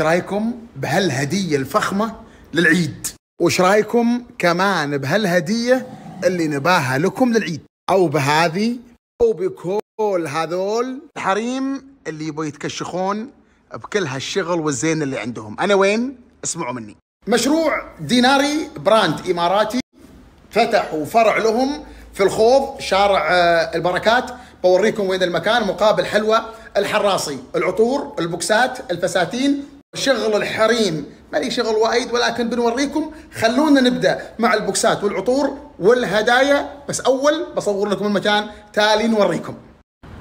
ايش رايكم بهالهديه الفخمه للعيد وايش رايكم كمان بهالهديه اللي نباها لكم للعيد او بهذه او بكل هذول الحريم اللي يبوا يتكشخون بكل هالشغل والزين اللي عندهم انا وين اسمعوا مني مشروع ديناري براند اماراتي فتحوا فرع لهم في الخوض شارع آه، البركات بوريكم وين المكان مقابل حلوى الحراسي العطور البوكسات الفساتين شغل الحريم مالي شغل وايد ولكن بنوريكم خلونا نبدا مع البوكسات والعطور والهدايا بس اول بصور لكم المكان تالي نوريكم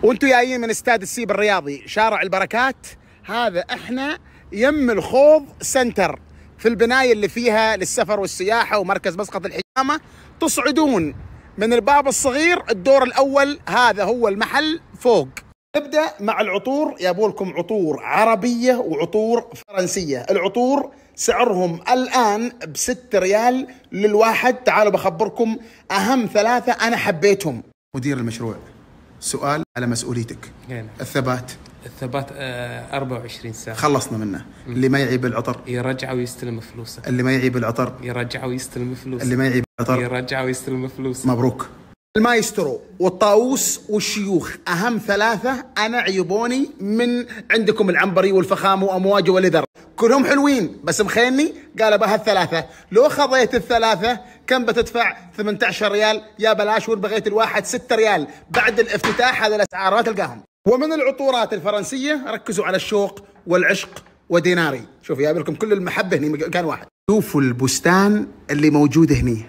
وانتم جايين من استاد السيب الرياضي شارع البركات هذا احنا يم الخوض سنتر في البنايه اللي فيها للسفر والسياحه ومركز مسقط الحجامه تصعدون من الباب الصغير الدور الاول هذا هو المحل فوق نبدا مع العطور يا لكم عطور عربيه وعطور فرنسيه العطور سعرهم الان ب 6 ريال للواحد تعالوا بخبركم اهم ثلاثه انا حبيتهم مدير المشروع سؤال على مسؤوليتك يعني. الثبات الثبات 24 آه، ساعه خلصنا منه اللي ما يعيب العطر يرجع ويستلم فلوسه اللي ما يعيب العطر يرجع ويستلم فلوسه اللي ما يعيب العطر يرجع ويستلم فلوسه مبروك المايسترو والطاووس والشيوخ اهم ثلاثه انا عيبوني من عندكم العنبري والفخام وامواج والاذر كلهم حلوين بس مخيني قال بها الثلاثه لو خضيت الثلاثه كم بتدفع 18 ريال يا بلاش وان بغيت الواحد 6 ريال بعد الافتتاح هذا الاسعار ما تلقاهم ومن العطورات الفرنسيه ركزوا على الشوق والعشق وديناري شوف جايب لكم كل المحبه هني مكان واحد شوفوا البستان اللي موجود هني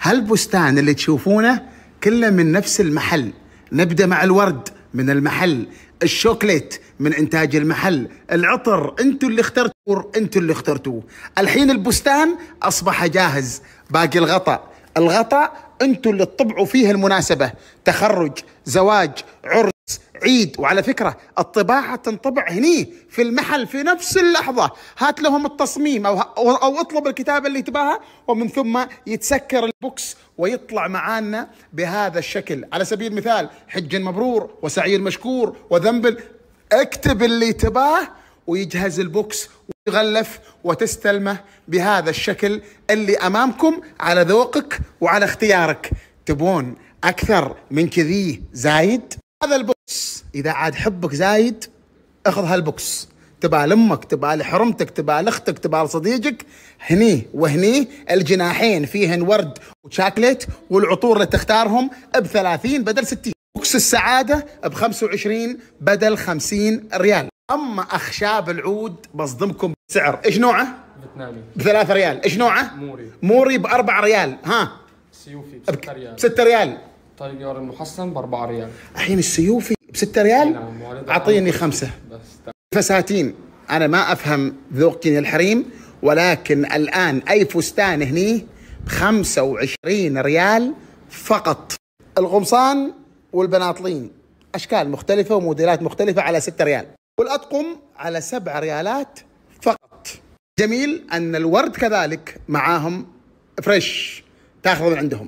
هالبستان اللي تشوفونه كلنا من نفس المحل نبدأ مع الورد من المحل الشوكليت من انتاج المحل العطر انتوا اللي اخترتوه انتوا اللي اخترتوه الحين البستان اصبح جاهز باقي الغطاء الغطاء انتوا اللي تطبعوا فيه المناسبة تخرج زواج عرس عيد وعلى فكرة الطباعة تنطبع هني في المحل في نفس اللحظة هات لهم التصميم أو, أو اطلب الكتابة اللي تباها ومن ثم يتسكر البوكس ويطلع معانا بهذا الشكل على سبيل المثال حج مبرور وسعي مشكور وذنب اكتب اللي تباه ويجهز البوكس ويغلف وتستلمه بهذا الشكل اللي أمامكم على ذوقك وعلى اختيارك تبون أكثر من كذي زايد هذا البوكس اذا عاد حبك زايد اخذ هالبوكس تبع لامك تبع لحرمتك تبع لاختك تبع لصديقك هني وهني الجناحين فيهن ورد وشاكليت والعطور اللي تختارهم ب 30 بدل 60 بوكس السعاده ب 25 بدل 50 ريال اما اخشاب العود بصدمكم بسعر ايش نوعه؟ فيتنامي 3 ريال ايش نوعه؟ موري موري ب 4 ريال ها سيوفي 6 ريال ب 6 ريال طيب يا المحسن المحصن 4 ريال الحين السيوفي 6 ريال نعم، اعطيني خمسه فساتين انا ما افهم ذوقي الحريم ولكن الان اي فستان هني 25 ريال فقط القمصان والبناطلين اشكال مختلفه وموديلات مختلفه على 6 ريال والاطقم على 7 ريالات فقط جميل ان الورد كذلك معاهم فريش تاخذ من عندهم